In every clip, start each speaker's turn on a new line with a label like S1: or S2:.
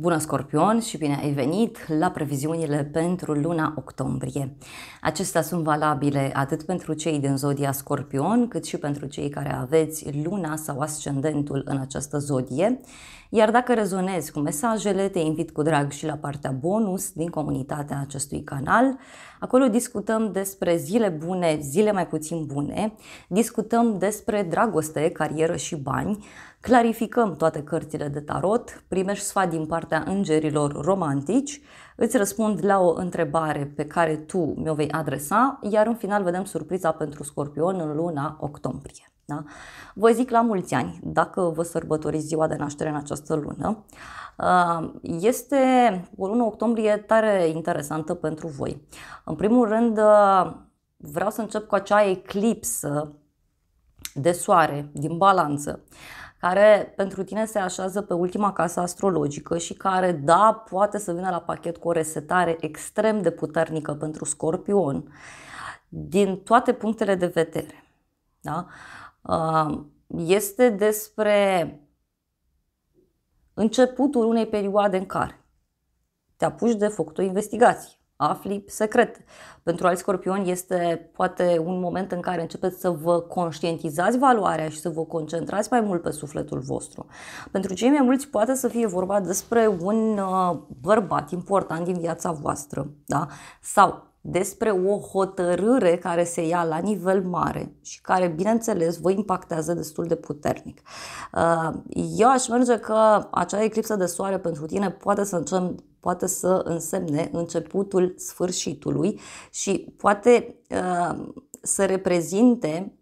S1: Bună Scorpion și bine ai venit la previziunile pentru luna octombrie. Acestea sunt valabile atât pentru cei din zodia Scorpion, cât și pentru cei care aveți luna sau ascendentul în această zodie. Iar dacă rezonezi cu mesajele, te invit cu drag și la partea bonus din comunitatea acestui canal. Acolo discutăm despre zile bune, zile mai puțin bune, discutăm despre dragoste, carieră și bani, clarificăm toate cărțile de tarot, primești sfat din partea îngerilor romantici, îți răspund la o întrebare pe care tu mi-o vei adresa, iar în final vedem surpriza pentru Scorpion în luna octombrie. Da? Vă zic la mulți ani, dacă vă sărbătoriți ziua de naștere în această lună. Uh, este o lună octombrie tare interesantă pentru voi. În primul rând, uh, vreau să încep cu acea eclipsă de soare din balanță care pentru tine se așează pe ultima casă astrologică și care, da, poate să vină la pachet cu o resetare extrem de puternică pentru Scorpion din toate punctele de vedere. Da? Uh, este despre începutul unei perioade în care te apuci de făcut o investigație, afli secrete. Pentru alți scorpioni este poate un moment în care începeți să vă conștientizați valoarea și să vă concentrați mai mult pe sufletul vostru. Pentru cei mai mulți poate să fie vorba despre un uh, bărbat important din viața voastră da? sau despre o hotărâre care se ia la nivel mare și care, bineînțeles, vă impactează destul de puternic. Uh, eu aș merge că acea eclipsă de soare pentru tine poate să încep, poate să însemne începutul sfârșitului și poate uh, să reprezinte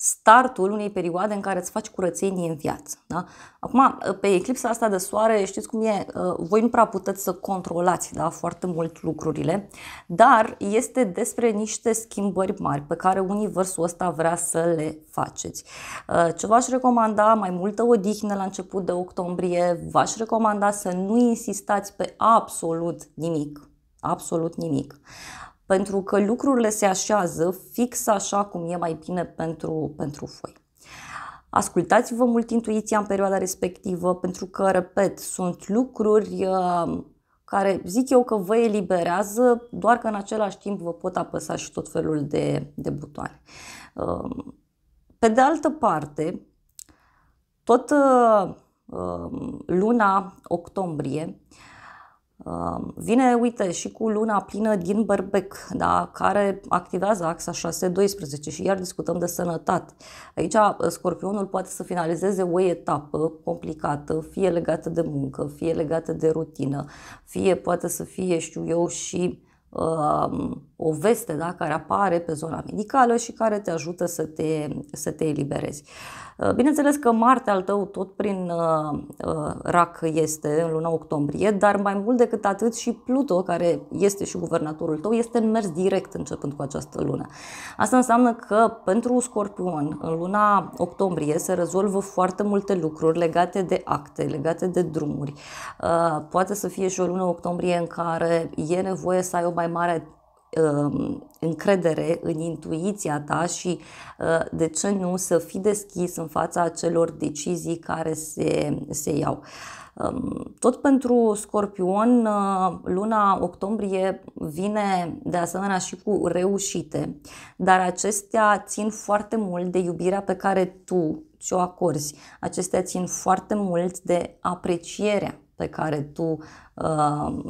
S1: startul unei perioade în care îți faci curățenie în viață. Da? Acum, pe eclipsa asta de soare, știți cum e, uh, voi nu prea puteți să controlați da, foarte mult lucrurile, dar este despre niște schimbări mari pe care universul ăsta vrea să le faceți. Uh, ce v-aș recomanda? Mai multă odihnă la început de octombrie, v-aș recomanda să nu insistați pe absolut nimic. Absolut nimic pentru că lucrurile se așează fix așa cum e mai bine pentru, pentru voi. Ascultați-vă mult intuiția în perioada respectivă, pentru că, repet, sunt lucruri uh, care zic eu că vă eliberează, doar că în același timp vă pot apăsa și tot felul de, de butoane. Uh, pe de altă parte, tot uh, luna octombrie, Um, vine, uite, și cu luna plină din Berbec, da, care activează axa 6-12 și iar discutăm de sănătate. Aici uh, scorpionul poate să finalizeze o etapă complicată, fie legată de muncă, fie legată de rutină, fie poate să fie, știu eu, și um, o veste da, care apare pe zona medicală și care te ajută să te, să te eliberezi. Uh, bineînțeles că Marte al tău tot prin uh, uh, rac este în luna octombrie, dar mai mult decât atât și Pluto, care este și guvernatorul tău, este în mers direct începând cu această lună. Asta înseamnă că pentru Scorpion, în luna octombrie se rezolvă foarte multe lucruri legate de acte, legate de drumuri. Poate să fie și o lună octombrie în care e nevoie să ai o mai mare Um, încredere în intuiția ta și uh, de ce nu să fii deschis în fața acelor decizii care se, se iau. Um, tot pentru Scorpion, uh, luna octombrie vine de asemenea și cu reușite, dar acestea țin foarte mult de iubirea pe care tu ți-o acorzi. Acestea țin foarte mult de aprecierea pe care tu uh,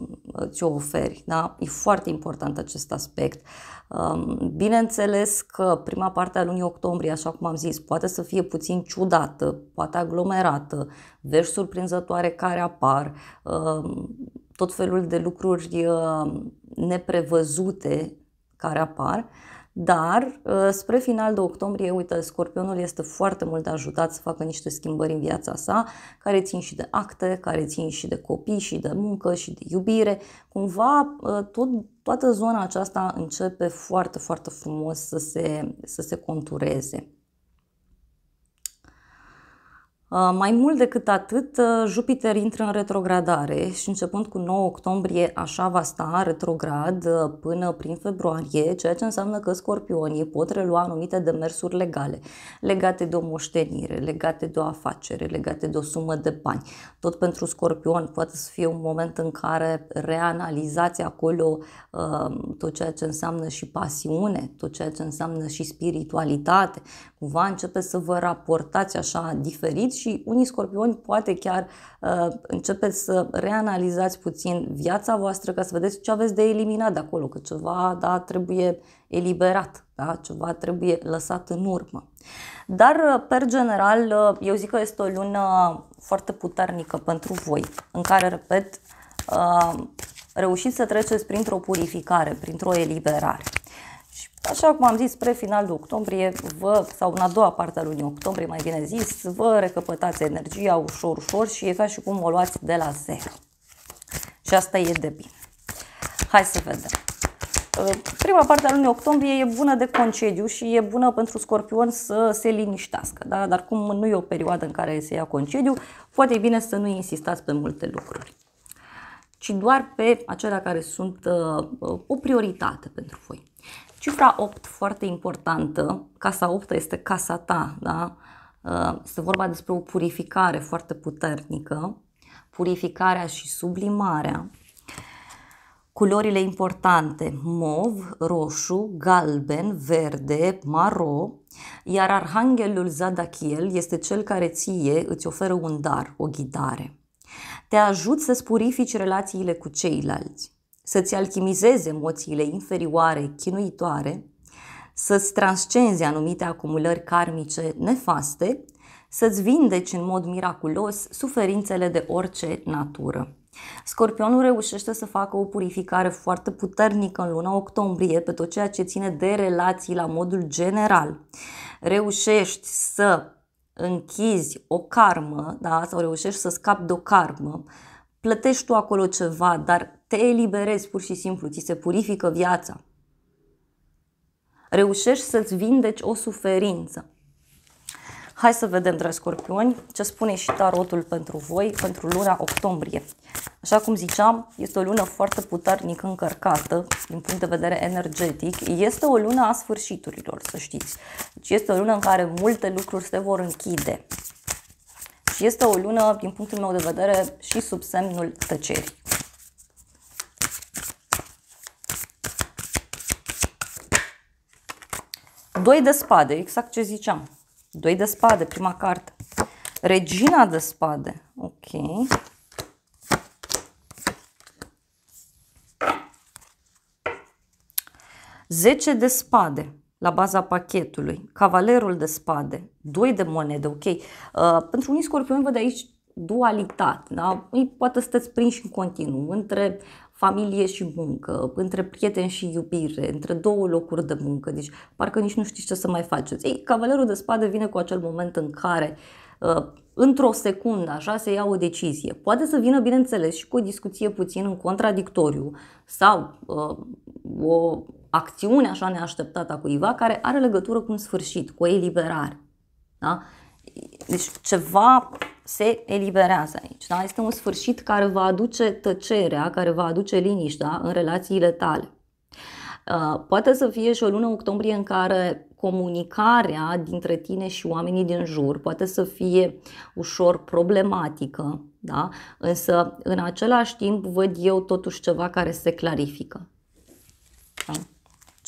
S1: ți-o oferi. Da? E foarte important acest aspect. Um, bineînțeles că prima parte a lunii octombrie, așa cum am zis, poate să fie puțin ciudată, poate aglomerată, vești surprinzătoare care apar, um, tot felul de lucruri uh, neprevăzute care apar. Uh, dar uh, spre final de octombrie, uite, scorpionul este foarte mult ajutat să facă niște schimbări în viața sa, care țin și de acte, care țin și de copii, și de muncă, și de iubire. Cumva uh, tot, toată zona aceasta începe foarte, foarte frumos să se, să se contureze. Uh, mai mult decât atât, uh, Jupiter intră în retrogradare și începând cu 9 octombrie așa va sta retrograd uh, până prin februarie, ceea ce înseamnă că scorpionii pot relua anumite demersuri legale, legate de o moștenire, legate de o afacere, legate de o sumă de bani. Tot pentru scorpion poate să fie un moment în care reanalizați acolo tot ceea ce înseamnă și pasiune, tot ceea ce înseamnă și spiritualitate. Cumva începe să vă raportați așa diferit și unii scorpioni poate chiar uh, începeți să reanalizați puțin viața voastră ca să vedeți ce aveți de eliminat de acolo, că ceva da, trebuie eliberat, da? ceva trebuie lăsat în urmă. Dar, uh, per general, uh, eu zic că este o lună foarte puternică pentru voi, în care, repet, uh, reușiți să treceți printr-o purificare, printr-o eliberare. Așa cum am zis, spre finalul octombrie, vă, sau în a doua parte a lunii octombrie, mai bine zis, vă recăpătați energia ușor, ușor și e ca și cum o luați de la zero. Și asta e de bine. Hai să vedem. Ă, prima parte a lunii octombrie e bună de concediu și e bună pentru scorpion să se liniștească, da? dar cum nu e o perioadă în care se ia concediu, poate e bine să nu insistați pe multe lucruri, ci doar pe acelea care sunt ă, o prioritate pentru voi. Cifra 8 foarte importantă, casa 8 este casa ta, da? Ă, este vorba despre o purificare foarte puternică, purificarea și sublimarea. Culorile importante, mov, roșu, galben, verde, maro, iar arhanghelul Zadachiel este cel care ție îți oferă un dar, o ghidare. Te ajut să-ți purifici relațiile cu ceilalți să-ți alchimizeze emoțiile inferioare, chinuitoare, să-ți transcenzi anumite acumulări karmice nefaste, să-ți vindeci în mod miraculos suferințele de orice natură. Scorpionul reușește să facă o purificare foarte puternică în luna octombrie pe tot ceea ce ține de relații la modul general. Reușești să închizi o karmă, da, sau reușești să scapi de o karmă plătești tu acolo ceva, dar te eliberezi pur și simplu, ți se purifică viața. Reușești să-ți vindeci o suferință. Hai să vedem, dragi scorpioni, ce spune și tarotul pentru voi pentru luna octombrie. Așa cum ziceam, este o lună foarte puternic încărcată din punct de vedere energetic. Este o lună a sfârșiturilor, să știți. Deci este o lună în care multe lucruri se vor închide. Deci este o lună, din punctul meu de vedere, și sub semnul tăcerii. Doi de spade, exact ce ziceam. Doi de spade, prima carte. Regina de spade, ok. Zece de spade la baza pachetului, cavalerul de spade, doi de monede, ok. Uh, pentru unii scorpioni văd aici dualitate, da? poate sunteți prinși în continuu, între familie și muncă, între prieteni și iubire, între două locuri de muncă, deci parcă nici nu știți ce să mai faceți. Ei, cavalerul de spade vine cu acel moment în care uh, într-o secundă, așa, se ia o decizie. Poate să vină, bineînțeles, și cu o discuție puțin în contradictoriu sau uh, o, acțiune așa neașteptată a cuiva care are legătură cu un sfârșit, cu o eliberare. Da? Deci ceva se eliberează aici. Da? Este un sfârșit care va aduce tăcerea, care va aduce liniștea în relațiile tale. Uh, poate să fie și o lună octombrie în care comunicarea dintre tine și oamenii din jur poate să fie ușor problematică, da? însă în același timp văd eu totuși ceva care se clarifică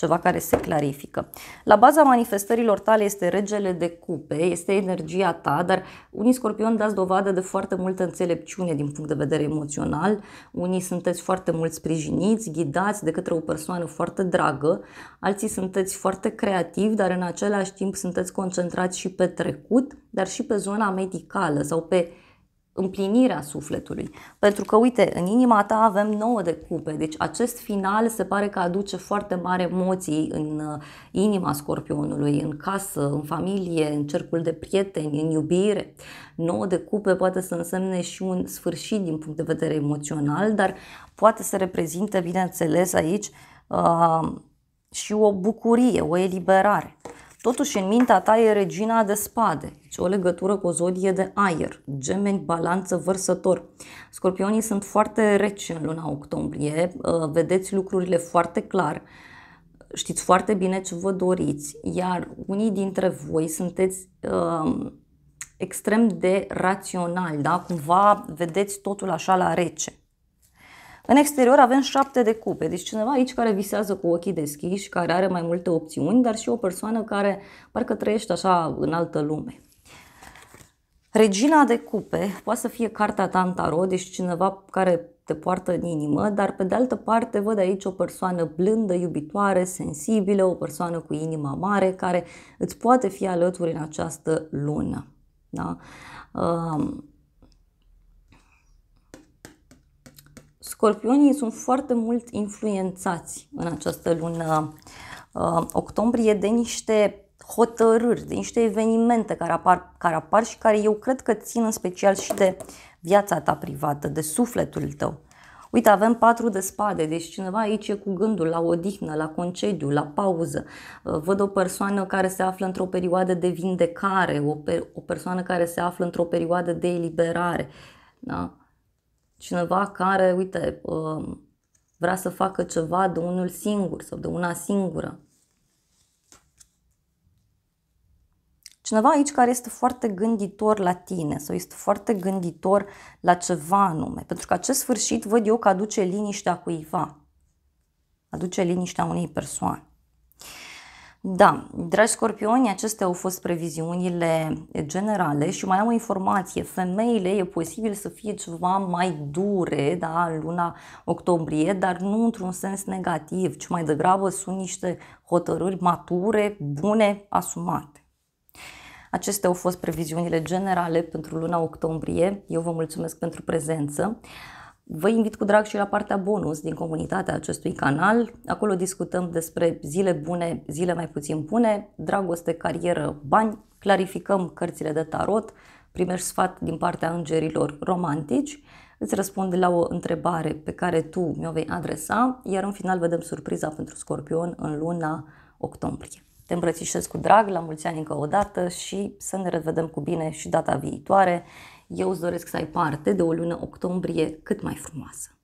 S1: ceva care se clarifică. La baza manifestărilor tale este regele de cupe, este energia ta, dar unii scorpioni dați dovadă de foarte multă înțelepciune din punct de vedere emoțional, unii sunteți foarte mult sprijiniți, ghidați de către o persoană foarte dragă, alții sunteți foarte creativi, dar în același timp sunteți concentrați și pe trecut, dar și pe zona medicală sau pe împlinirea sufletului. Pentru că, uite, în inima ta avem nouă de cupe, deci acest final se pare că aduce foarte mare emoții în uh, inima scorpionului, în casă, în familie, în cercul de prieteni, în iubire. Nouă de cupe poate să însemne și un sfârșit din punct de vedere emoțional, dar poate să reprezinte, bineînțeles, aici uh, și o bucurie, o eliberare. Totuși, în mintea ta e regina de spade, ce deci, o legătură cu o zodie de aer, gemeni, balanță, vărsător. Scorpionii sunt foarte reci în luna octombrie, uh, vedeți lucrurile foarte clar, știți foarte bine ce vă doriți, iar unii dintre voi sunteți uh, extrem de rațional, da? cumva vedeți totul așa la rece. În exterior avem șapte de cupe, deci cineva aici care visează cu ochii deschiși, care are mai multe opțiuni, dar și o persoană care parcă trăiește așa în altă lume. Regina de cupe poate să fie cartea ta în tarot, deci cineva care te poartă în inimă, dar pe de altă parte văd aici o persoană blândă, iubitoare, sensibilă, o persoană cu inima mare care îți poate fi alături în această lună. Da? Scorpionii sunt foarte mult influențați în această lună uh, octombrie de niște hotărâri, de niște evenimente care apar, care apar și care eu cred că țin în special și de viața ta privată, de sufletul tău. Uite, avem patru de spade, deci cineva aici e cu gândul la odihnă, la concediu, la pauză. Uh, văd o persoană care se află într-o perioadă de vindecare, o, per- o persoană care se află într-o perioadă de eliberare. Da? cineva care, uite, um, vrea să facă ceva de unul singur sau de una singură. Cineva aici care este foarte gânditor la tine sau este foarte gânditor la ceva anume, pentru că acest sfârșit văd eu că aduce liniștea cuiva, aduce liniștea unei persoane. Da, dragi scorpioni, acestea au fost previziunile generale și mai am o informație. Femeile e posibil să fie ceva mai dure da, în luna octombrie, dar nu într-un sens negativ, ci mai degrabă sunt niște hotărâri mature, bune, asumate. Acestea au fost previziunile generale pentru luna octombrie. Eu vă mulțumesc pentru prezență. Vă invit cu drag și la partea bonus din comunitatea acestui canal. Acolo discutăm despre zile bune, zile mai puțin bune, dragoste, carieră, bani, clarificăm cărțile de tarot, primești sfat din partea îngerilor romantici, îți răspund la o întrebare pe care tu mi-o vei adresa, iar în final vedem surpriza pentru Scorpion în luna octombrie. Te îmbrățișez cu drag, la mulți ani încă o dată și să ne revedem cu bine și data viitoare eu îți doresc să ai parte de o lună octombrie cât mai frumoasă.